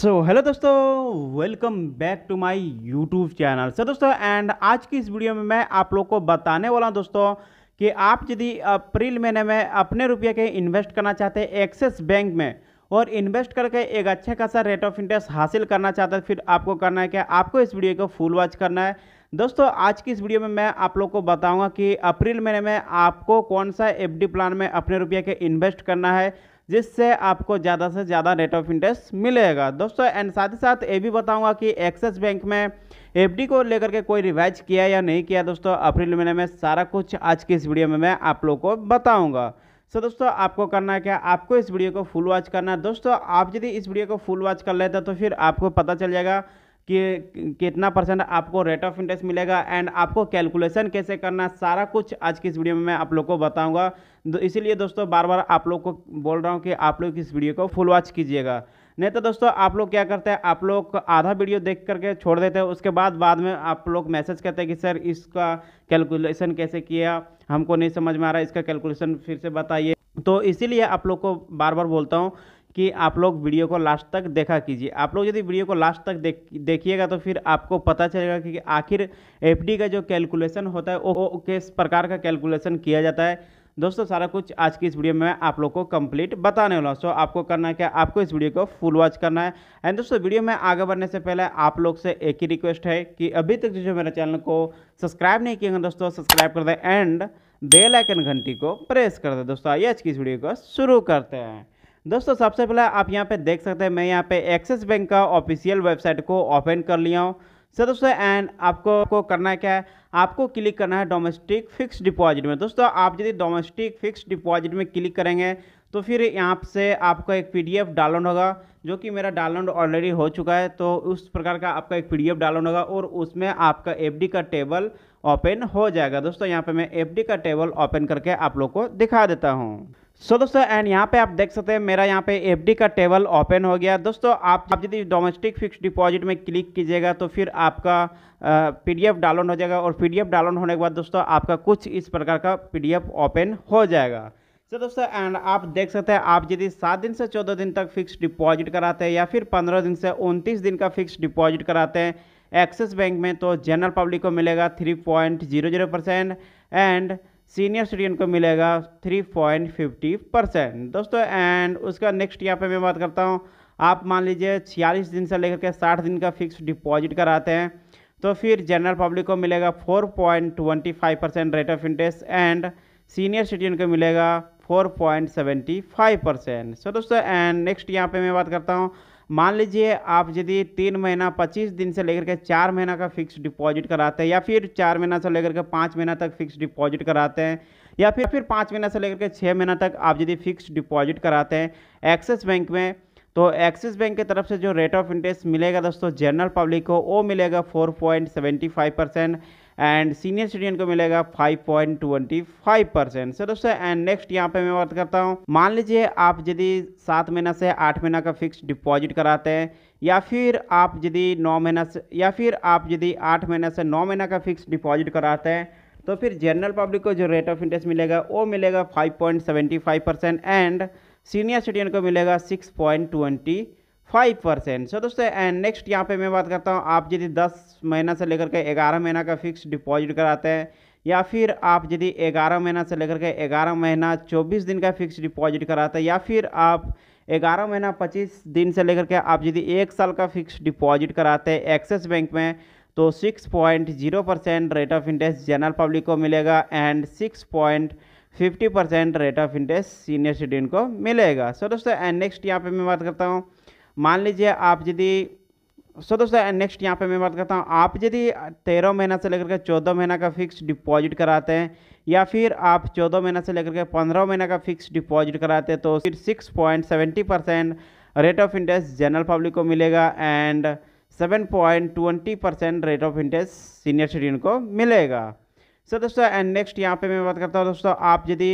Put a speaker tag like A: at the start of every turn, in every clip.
A: सो hello दोस्तों welcome back to my YouTube channel sir दोस्तों and आज की इस वीडियो में मैं आप लोग को बताने वाला हूँ दोस्तों कि आप यदि अप्रैल महीने में अपने रुपये के इन्वेस्ट करना चाहते हैं एक्सिस बैंक में और इन्वेस्ट करके एक अच्छा खासा रेट ऑफ इंटरेस्ट हासिल करना चाहते हैं फिर आपको करना है क्या आपको इस वीडियो को फुल वॉच करना है दोस्तों आज की इस वीडियो में मैं आप लोग को बताऊंगा कि अप्रैल महीने में आपको कौन सा एफडी प्लान में अपने रुपये के इन्वेस्ट करना है जिससे आपको ज़्यादा से ज़्यादा रेट ऑफ इंटरेस्ट मिलेगा दोस्तों एंड साथ ही साथ ये भी बताऊंगा कि एक्सिस बैंक में एफडी को लेकर के कोई रिवाइज किया या नहीं किया दोस्तों अप्रैल महीने में सारा कुछ आज की इस वीडियो में मैं आप लोग को बताऊँगा सो so, दोस्तों आपको करना है क्या आपको इस वीडियो को फुल वॉच करना है दोस्तों आप यदि इस वीडियो को फुल वॉच कर लेते तो फिर आपको पता चल जाएगा कि कितना परसेंट आपको रेट ऑफ इंटरेस्ट मिलेगा एंड आपको कैलकुलेशन कैसे करना सारा कुछ आज की इस वीडियो में मैं आप लोग को बताऊंगा तो इसीलिए दोस्तों बार बार आप लोग को बोल रहा हूँ कि आप लोग इस वीडियो को फुल वॉच कीजिएगा नहीं तो दोस्तों आप लोग क्या करते हैं आप लोग आधा वीडियो देख करके छोड़ देते हैं उसके बाद बाद में आप लोग मैसेज करते हैं कि सर इसका कैलकुलेशन कैसे किया हमको नहीं समझ में आ रहा इसका कैलकुलेशन फिर से बताइए तो इसीलिए आप लोग को बार बार बोलता हूँ कि आप लोग वीडियो को लास्ट तक देखा कीजिए आप लोग यदि वीडियो को लास्ट तक देख देखिएगा तो फिर आपको पता चलेगा कि आखिर एफ का जो कैलकुलेशन होता है वो किस प्रकार का कैलकुलेशन किया जाता है दोस्तों सारा कुछ आज की इस वीडियो में आप लोग को कंप्लीट बताने वाला हूँ सो आपको करना है क्या आपको इस वीडियो को फुल वॉच करना है एंड दोस्तों वीडियो में आगे बढ़ने से पहले आप लोग से एक ही रिक्वेस्ट है कि अभी तक जो मेरे चैनल को सब्सक्राइब नहीं किए दोस्तों सब्सक्राइब कर दें एंड बेलाइकन घंटी को प्रेस कर दें दोस्तों आइए आज की इस वीडियो को शुरू करते हैं दोस्तों सबसे पहले आप यहाँ पे देख सकते हैं मैं यहाँ पे एक्सिस बैंक का ऑफिशियल वेबसाइट को ओपन कर लिया हूँ सर दोस्तों एंड आपको को करना क्या है आपको क्लिक करना है डोमेस्टिक फिक्स डिपॉजिट में दोस्तों आप यदि डोमेस्टिक फिक्स डिपॉजिट में क्लिक करेंगे तो फिर यहाँ से आपका एक पीडीएफ डाउनलोड होगा जो कि मेरा डाउनलोड ऑलरेडी हो चुका है तो उस प्रकार का आपका एक पीडीएफ डाउनलोड होगा और उसमें आपका एफडी का टेबल ओपन हो जाएगा दोस्तों यहाँ पे मैं एफडी का टेबल ओपन करके आप लोग को दिखा देता हूँ सो so, दोस्तों एंड यहाँ पे आप देख सकते हैं मेरा यहाँ पे एफडी का टेबल ओपन हो गया दोस्तों आप आप यदि डोमेस्टिक फिक्स डिपॉजिट में क्लिक कीजिएगा तो फिर आपका पीडीएफ डाउनलोड हो जाएगा और पीडीएफ डाउनलोड होने के बाद दोस्तों आपका कुछ इस प्रकार का पीडीएफ ओपन हो जाएगा सो so, दोस्तों एंड आप देख सकते हैं आप यदि सात दिन से चौदह दिन तक फिक्स डिपॉजिट कराते हैं या फिर पंद्रह दिन से उनतीस दिन का फिक्स डिपॉजिट कराते हैं एक्सिस बैंक में तो जनरल पब्लिक को मिलेगा three point zero zero percent and senior citizen को मिलेगा 3.50 परसेंट दोस्तों एंड उसका नेक्स्ट यहाँ पे मैं बात करता हूँ आप मान लीजिए छियालीस दिन से लेकर के साठ दिन का फिक्स डिपॉजिट कराते हैं तो फिर जनरल पब्लिक को मिलेगा 4.25 percent rate of interest and senior citizen को मिलेगा 4.75 परसेंट सो दोस्तों एंड नेक्स्ट यहाँ पर मैं बात करता हूँ मान लीजिए आप यदि तीन महीना पच्चीस दिन से लेकर के चार महीना का फिक्स डिपॉजिट कराते हैं या फिर चार महीना से लेकर के पाँच महीना तक फिक्स डिपॉजिट कराते हैं या फिर फिर पाँच महीना से लेकर के छः महीना तक आप यदि फिक्स डिपॉजिट कराते हैं एक्सिस बैंक में तो एक्सिस बैंक की तरफ से जो रेट ऑफ इंटरेस्ट मिलेगा दोस्तों जनरल पब्लिक को वो मिलेगा four point seventy five percent and senior citizen को मिलेगा 5.25 परसेंट सर दोस्तों एंड नेक्स्ट यहाँ पे मैं बात करता हूँ मान लीजिए आप यदि सात महीना से आठ महीना का फिक्स डिपॉजिट कराते हैं या फिर आप यदि नौ महीना से या फिर आप यदि आठ महीना से नौ महीना का फिक्स डिपॉजिट कराते हैं तो फिर जनरल पब्लिक को जो रेट ऑफ इंटरेस्ट मिलेगा वो मिलेगा 5.75 परसेंट एंड सीनियर सिटीजन को मिलेगा 6.20 फाइव परसेंट सो दोस्तों एंड नेक्स्ट यहाँ पे मैं बात करता हूँ आप यदि दस महीना से लेकर के ग्यारह महीना का फिक्स डिपॉजिट कराते हैं या फिर आप यदि ग्यारह महीना से लेकर के ग्यारह महीना चौबीस दिन का फिक्स डिपॉजिट कराते हैं या फिर आप ग्यारह महीना पच्चीस दिन से लेकर के आप यदि एक साल का फिक्स डिपॉजिट कराते हैं एक्सिस बैंक में तो six point zero percent rate of interest general public को मिलेगा and six point fifty percent rate of interest senior citizen को मिलेगा सो दोस्तों एंड नेक्स्ट यहाँ पे मैं बात करता हूँ मान लीजिए आप यदि सो दोस्तों नेक्स्ट यहाँ पे मैं बात करता हूँ आप यदि तेरह महीना से लेकर के चौदह महीना का फिक्स डिपॉजिट कराते हैं या फिर आप चौदह महीना से लेकर के पंद्रह महीना का फिक्स डिपॉजिट कराते हैं तो फिर six point seventy percent rate of interest general public को मिलेगा and seven point twenty percent rate of interest senior citizen को मिलेगा सर दोस्तों एंड नेक्स्ट यहाँ पे मैं बात करता हूँ दोस्तों आप यदि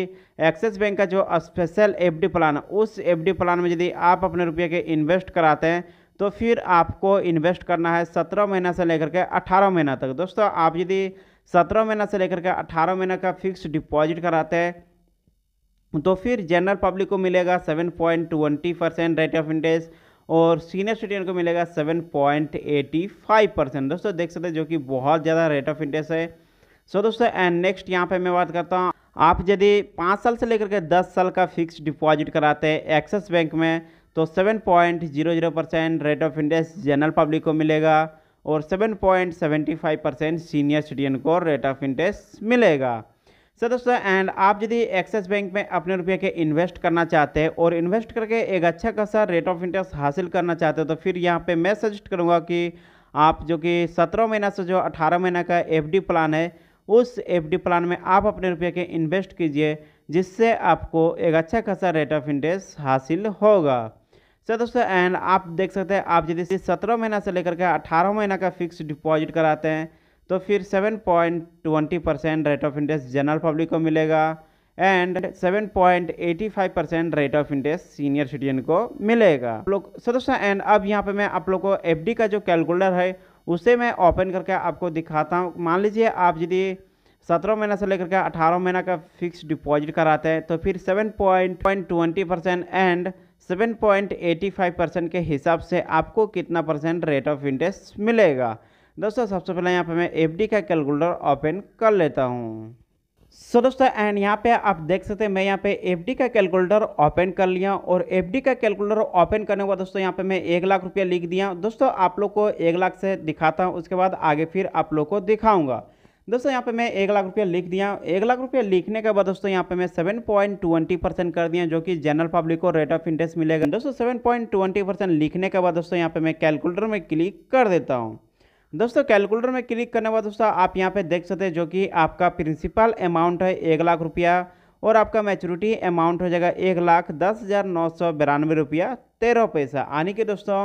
A: एक्सिस बैंक का जो स्पेशल एफडी प्लान उस एफडी प्लान में यदि आप अपने रुपये के इन्वेस्ट कराते हैं तो फिर आपको इन्वेस्ट करना है सत्रह महीना से लेकर के अठारह महीना तक दोस्तों आप यदि सत्रह महीना से लेकर के अठारह महीना का फिक्स डिपॉजिट कराते हैं तो फिर जनरल पब्लिक को मिलेगा seven point twenty percent rate of interest और सीनियर सिटीजन को मिलेगा seven point eighty five percent दोस्तों देख सकते हैं जो कि बहुत ज़्यादा रेट ऑफ इंटरेस्ट है सो दोस्तों एंड नेक्स्ट यहाँ पे मैं बात करता हूँ आप यदि पाँच साल से लेकर के दस साल का फिक्स डिपॉजिट कराते हैं एक्सिस बैंक में तो seven point zero zero percent rate of interest general public को मिलेगा और seven point seventy five percent senior citizen को रेट ऑफ इंटरेस्ट मिलेगा सर दोस्तों एंड आप यदि एक्सिस बैंक में अपने रुपये के इन्वेस्ट करना चाहते हैं और इन्वेस्ट करके एक अच्छा खासा रेट ऑफ इंटरेस्ट हासिल करना चाहते हो तो फिर यहाँ पर मैं सजेस्ट करूँगा कि आप जो कि सत्रह महीना से जो अठारह महीना का एफ प्लान है उस एफ प्लान में आप अपने रुपये के इन्वेस्ट कीजिए जिससे आपको एक अच्छा खासा रेट ऑफ इंटरेस्ट हासिल होगा सर दोस्तों एंड आप देख सकते हैं आप यदि सत्रह महीना से लेकर के अठारह महीना का फिक्स डिपॉजिट कराते हैं तो फिर seven point twenty percent rate of interest general public को मिलेगा and seven point eighty five percent rate of interest senior citizen को मिलेगा आप लोग सर दोस्तों एंड अब यहाँ पे मैं आप लोग को एफ का जो कैलकुलेटर है उसे मैं ओपन करके आपको दिखाता हूँ मान लीजिए आप यदि सत्रह महीना से लेकर के अठारह महीना का फिक्स डिपॉजिट कराते हैं तो फिर seven point point twenty percent and seven point eighty five percent के हिसाब से आपको कितना परसेंट रेट ऑफ इंटरेस्ट मिलेगा दोस्तों सबसे पहले यहाँ पर मैं एफडी का कैलकुलेटर ओपन कर लेता हूँ सो दोस्तों एंड यहाँ पे आप देख सकते हैं मैं यहाँ पे एफडी का कैलकुलेटर ओपन कर लिया और एफडी का कैलकुलेटर ओपन करने के बाद दोस्तों यहाँ पे मैं एक लाख रुपया लिख दिया दोस्तों आप लोग को एक लाख से दिखाता हूँ उसके बाद आगे फिर आप लोग को दिखाऊंगा दोस्तों यहाँ पे मैं एक लाख रुपया लिख दिया एक लाख रुपया लिखने के बाद दोस्तों यहाँ पे मैं सेवन पॉइंट ट्वेंटी परसेंट कर दिया जो कि जनरल पब्लिक को रेट ऑफ इंटरेस्ट मिलेगा दोस्तों सेवन पॉइंट ट्वेंटी परसेंट लिखने के बाद दोस्तों यहाँ पे मैं कैलकुलेटर में क्लिक कर देता हूँ दोस्तों कैलकुलेटर में क्लिक करने के बाद दोस्तों आप यहाँ पे देख सकते हैं जो कि आपका प्रिंसिपल अमाउंट है एक लाख रुपया और आपका मैच्योरिटी अमाउंट हो जाएगा एक लाख दस हज़ार नौ सौ बिरानवे रुपया तेरह पैसा यानी कि दोस्तों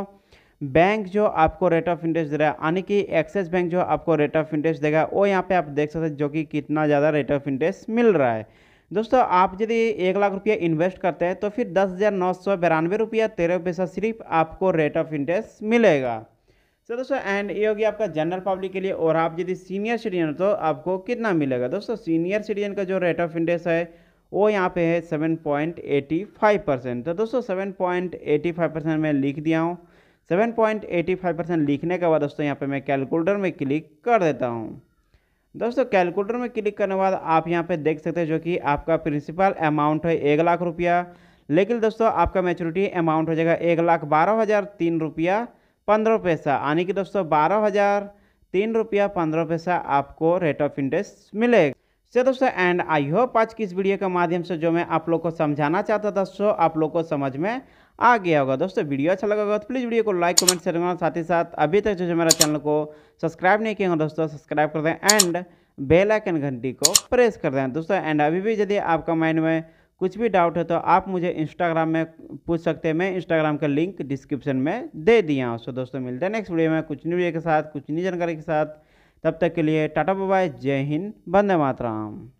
A: बैंक जो आपको रेट ऑफ इंटरेस्ट दे रहा है यानी कि एक्सिस बैंक जो आपको रेट ऑफ इंटरेस्ट देगा वो यहाँ पर आप देख सकते हैं जो कि कितना ज़्यादा रेट ऑफ इंटरेस्ट मिल रहा है दोस्तों आप यदि एक लाख रुपया इन्वेस्ट करते हैं तो फिर दस हज़ार नौ सौ बिरानवे रुपया तेरह पैसा सिर्फ आपको रेट ऑफ इंटरेस्ट मिलेगा तो दोस्तों एंड ये होगी आपका जनरल पब्लिक के लिए और आप यदि सीनियर सिटीजन हो तो आपको कितना मिलेगा दोस्तों सीनियर सिटीजन का जो रेट ऑफ इंटरेस्ट है वो यहाँ पे है 7.85 परसेंट तो दोस्तों 7.85 परसेंट मैं लिख दिया हूँ 7.85 परसेंट लिखने के बाद दोस्तों यहाँ पे मैं कैलकुलेटर में क्लिक कर देता हूँ दोस्तों कैलकुलेटर में क्लिक करने के बाद आप यहाँ पे देख सकते हैं जो कि आपका प्रिंसिपल अमाउंट है एक लाख रुपया लेकिन दोस्तों आपका मेचोरिटी अमाउंट हो जाएगा एक लाख बारह हज़ार तीन रुपया पंद्रह पैसा यानी कि दोस्तों बारह हज़ार तीन रुपया पंद्रह पैसा आपको रेट ऑफ इंटरेस्ट मिलेगा से दोस्तों एंड आई होप आज की इस वीडियो के माध्यम से जो मैं आप लोग को समझाना चाहता था सो आप लोग को समझ में आ गया होगा दोस्तों वीडियो अच्छा लगा होगा तो प्लीज़ वीडियो को लाइक कमेंट शेयर करना साथ ही साथ अभी तक जो जो मेरा चैनल को सब्सक्राइब नहीं किया होगा दोस्तों सब्सक्राइब कर दें एंड बेल आइकन घंटी को प्रेस कर दें दोस्तों एंड अभी भी यदि आपका माइंड में कुछ भी डाउट है तो आप मुझे इंस्टाग्राम में पूछ सकते हैं मैं इंस्टाग्राम का लिंक डिस्क्रिप्शन में दे दिया हूँ सो दोस्तों मिलते हैं नेक्स्ट वीडियो में कुछ न्यूज के साथ कुछ नई जानकारी के साथ तब तक के लिए टाटा बाय जय हिंद वंदे मातराम